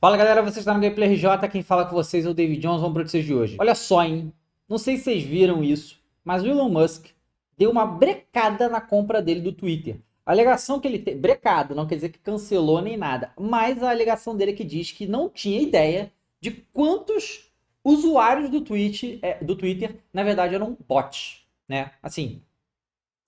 Fala galera, vocês estão no Gameplay RJ, quem fala com vocês é o David Jones, vamos para o que vocês de hoje. Olha só, hein? Não sei se vocês viram isso, mas o Elon Musk deu uma brecada na compra dele do Twitter. A alegação que ele tem, brecada, não quer dizer que cancelou nem nada, mas a alegação dele é que diz que não tinha ideia de quantos usuários do, Twitch, é, do Twitter, na verdade, eram bots, né? Assim,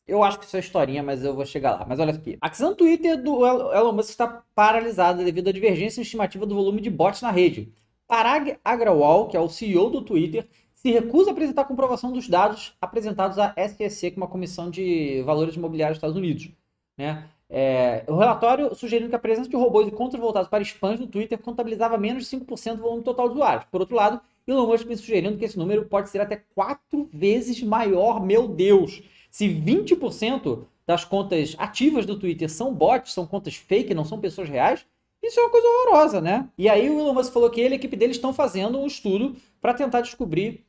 eu acho que isso é historinha, mas eu vou chegar lá. Mas olha aqui. A questão do Twitter do Elon Musk está paralisada devido à divergência estimativa do volume de bots na rede. Parag Agrawal, que é o CEO do Twitter, se recusa a apresentar a comprovação dos dados apresentados à SEC, que é uma comissão de valores imobiliários dos Estados Unidos. Né? É, o relatório sugerindo que a presença de robôs e contas voltados para spams no Twitter contabilizava menos de 5% do volume total de usuários. Por outro lado, Elon Musk vem sugerindo que esse número pode ser até quatro vezes maior. Meu Deus! Se 20% das contas ativas do Twitter são bots, são contas fake, não são pessoas reais, isso é uma coisa horrorosa, né? E aí o Elon Musk falou que ele e a equipe dele estão fazendo um estudo para tentar descobrir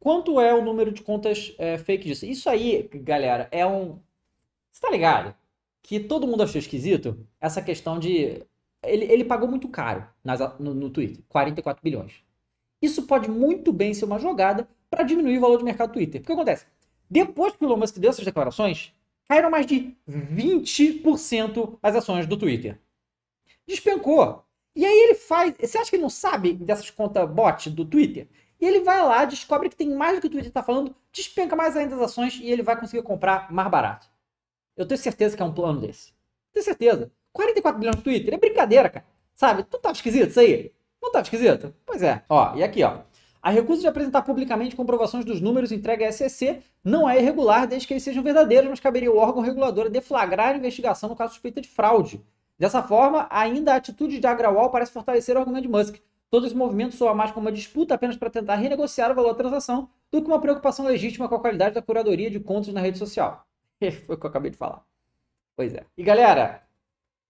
quanto é o número de contas é, fake disso. Isso aí, galera, é um. Você tá ligado? Que todo mundo achou esquisito essa questão de. Ele, ele pagou muito caro nas, no, no Twitter 44 bilhões. Isso pode muito bem ser uma jogada para diminuir o valor de mercado do Twitter. O que acontece? Depois que o Elon Musk deu essas declarações, caíram mais de 20% as ações do Twitter. Despencou. E aí ele faz. Você acha que ele não sabe dessas contas bot do Twitter? E ele vai lá, descobre que tem mais do que o Twitter está falando, despenca mais ainda as ações e ele vai conseguir comprar mais barato. Eu tenho certeza que é um plano desse. Tenho certeza. 44 bilhões do Twitter é brincadeira, cara. Sabe? Tu tá esquisito isso aí? Não tava esquisito? Pois é. Ó, e aqui, ó. A recusa de apresentar publicamente comprovações dos números entregue à SEC não é irregular desde que eles sejam verdadeiros, mas caberia ao órgão regulador deflagrar a investigação no caso suspeita de fraude. Dessa forma, ainda a atitude de Agrawal parece fortalecer o argumento de Musk. Todo esse movimento soa mais como uma disputa apenas para tentar renegociar o valor da transação do que uma preocupação legítima com a qualidade da curadoria de contas na rede social. É, foi o que eu acabei de falar. Pois é. E galera,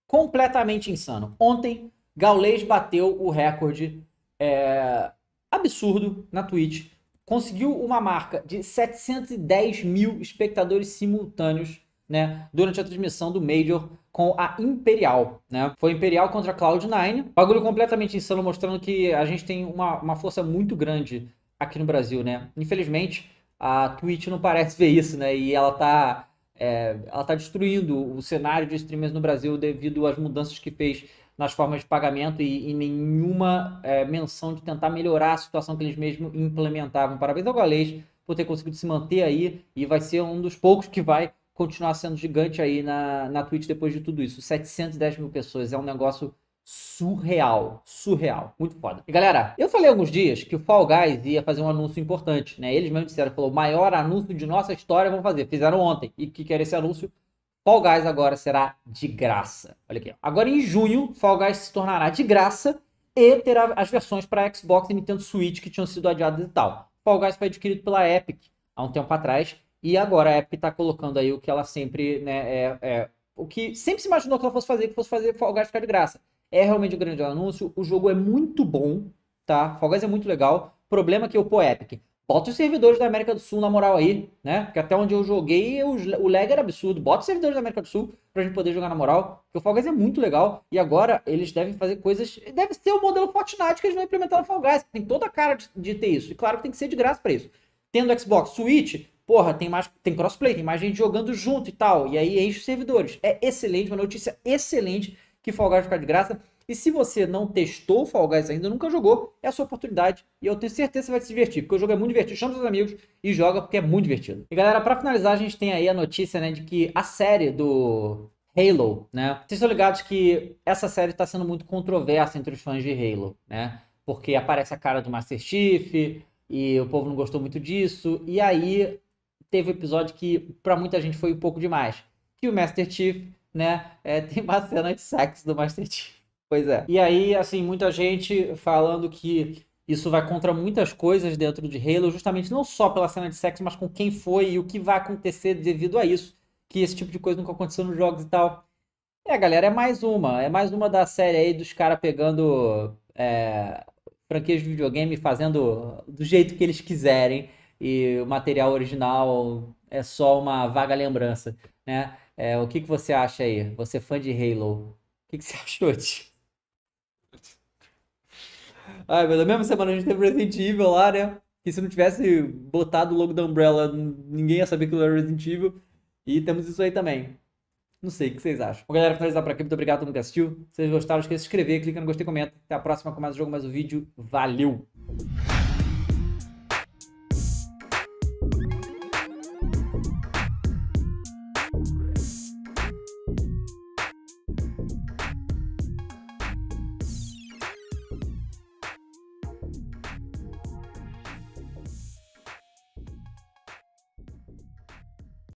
completamente insano. Ontem, Gaulês bateu o recorde é, absurdo na Twitch. Conseguiu uma marca de 710 mil espectadores simultâneos né, durante a transmissão do Major com a Imperial, né? Foi Imperial contra a Cloud9. Bagulho completamente insano, mostrando que a gente tem uma, uma força muito grande aqui no Brasil, né? Infelizmente, a Twitch não parece ver isso, né? E ela tá, é, ela tá destruindo o cenário de streamers no Brasil devido às mudanças que fez nas formas de pagamento e, e nenhuma é, menção de tentar melhorar a situação que eles mesmos implementavam. Parabéns ao Galês por ter conseguido se manter aí e vai ser um dos poucos que vai continuar sendo gigante aí na, na Twitch depois de tudo isso. 710 mil pessoas é um negócio surreal, surreal, muito foda. E galera, eu falei alguns dias que o Fall Guys ia fazer um anúncio importante, né? Eles mesmos disseram, falou, maior anúncio de nossa história vão fazer. Fizeram ontem. E que que era esse anúncio? Fall Guys agora será de graça. Olha aqui. Agora em junho, Fall Guys se tornará de graça e terá as versões para Xbox e Nintendo Switch que tinham sido adiadas e tal. Fall Guys foi adquirido pela Epic há um tempo atrás e agora a Epic está colocando aí o que ela sempre, né, é, é, o que sempre se imaginou que ela fosse fazer, que fosse fazer Fall Guys ficar de graça. É realmente um grande anúncio, o jogo é muito bom, tá? Fall Guys é muito legal. problema é que eu pô Epic, Bota os servidores da América do Sul na moral aí, né? Porque até onde eu joguei, eu, o lag era absurdo. Bota os servidores da América do Sul pra gente poder jogar na moral. Porque o Fall Guys é muito legal. E agora eles devem fazer coisas. Deve ser o modelo Fortnite que eles vão implementar no Fall Guys. Tem toda a cara de, de ter isso. E claro que tem que ser de graça pra isso. Tendo Xbox Switch, porra, tem mais tem crossplay, tem mais gente jogando junto e tal. E aí enche os servidores. É excelente, uma notícia excelente que Fall Guys ficar de graça. E se você não testou o Fall Guys ainda, nunca jogou, é a sua oportunidade. E eu tenho certeza que você vai se divertir, porque o jogo é muito divertido. Chama seus amigos e joga, porque é muito divertido. E galera, para finalizar, a gente tem aí a notícia, né, de que a série do Halo, né? Vocês estão ligados que essa série está sendo muito controversa entre os fãs de Halo, né? Porque aparece a cara do Master Chief e o povo não gostou muito disso. E aí teve um episódio que para muita gente foi um pouco demais, que o Master Chief, né, é, tem de sexo do Master Chief. Pois é. E aí, assim, muita gente falando que isso vai contra muitas coisas dentro de Halo, justamente não só pela cena de sexo, mas com quem foi e o que vai acontecer devido a isso. Que esse tipo de coisa nunca aconteceu nos jogos e tal. É, galera, é mais uma. É mais uma da série aí dos caras pegando é, franquias de videogame e fazendo do jeito que eles quiserem. E o material original é só uma vaga lembrança, né? É, o que, que você acha aí? Você é fã de Halo? O que, que você achou, tio? Ai, mas na mesma semana a gente teve Resident Evil lá, né? Que se não tivesse botado o logo da Umbrella, ninguém ia saber que era Resident Evil. E temos isso aí também. Não sei, o que vocês acham? Bom, galera, finalizar por aqui. Muito obrigado a todo mundo que assistiu. Se vocês gostaram, esqueça de se inscrever, clica no gostei, e comenta. Até a próxima com mais um jogo, mais um vídeo. Valeu!